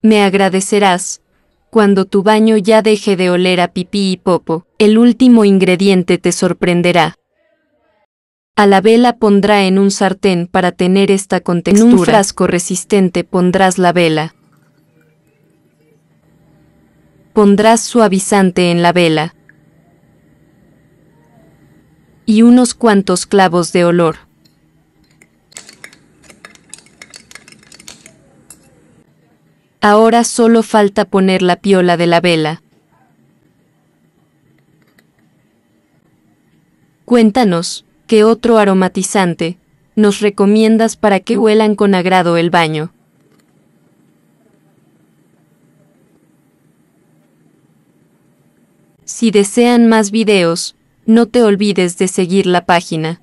Me agradecerás cuando tu baño ya deje de oler a pipí y popo, el último ingrediente te sorprenderá. A la vela pondrá en un sartén para tener esta contextura. En un frasco resistente pondrás la vela. Pondrás suavizante en la vela. Y unos cuantos clavos de olor. Ahora solo falta poner la piola de la vela. Cuéntanos, ¿qué otro aromatizante nos recomiendas para que huelan con agrado el baño? Si desean más videos, no te olvides de seguir la página.